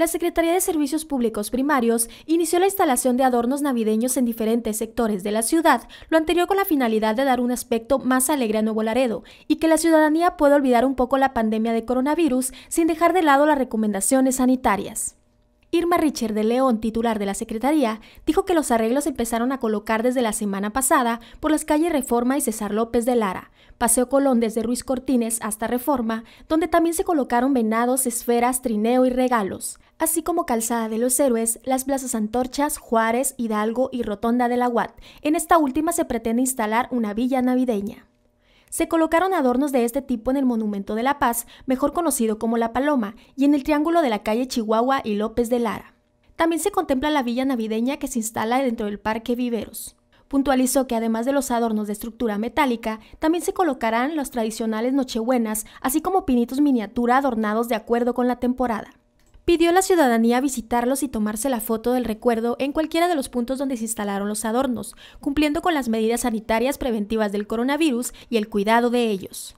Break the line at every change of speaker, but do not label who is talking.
la Secretaría de Servicios Públicos Primarios inició la instalación de adornos navideños en diferentes sectores de la ciudad, lo anterior con la finalidad de dar un aspecto más alegre a Nuevo Laredo y que la ciudadanía pueda olvidar un poco la pandemia de coronavirus sin dejar de lado las recomendaciones sanitarias. Irma Richard de León, titular de la Secretaría, dijo que los arreglos empezaron a colocar desde la semana pasada por las calles Reforma y César López de Lara, Paseo Colón desde Ruiz Cortines hasta Reforma, donde también se colocaron venados, esferas, trineo y regalos, así como Calzada de los Héroes, las plazas Antorchas, Juárez, Hidalgo y Rotonda de la UAT. En esta última se pretende instalar una villa navideña. Se colocaron adornos de este tipo en el Monumento de la Paz, mejor conocido como La Paloma, y en el triángulo de la calle Chihuahua y López de Lara. También se contempla la villa navideña que se instala dentro del Parque Viveros. Puntualizó que además de los adornos de estructura metálica, también se colocarán los tradicionales nochebuenas, así como pinitos miniatura adornados de acuerdo con la temporada pidió a la ciudadanía visitarlos y tomarse la foto del recuerdo en cualquiera de los puntos donde se instalaron los adornos, cumpliendo con las medidas sanitarias preventivas del coronavirus y el cuidado de ellos.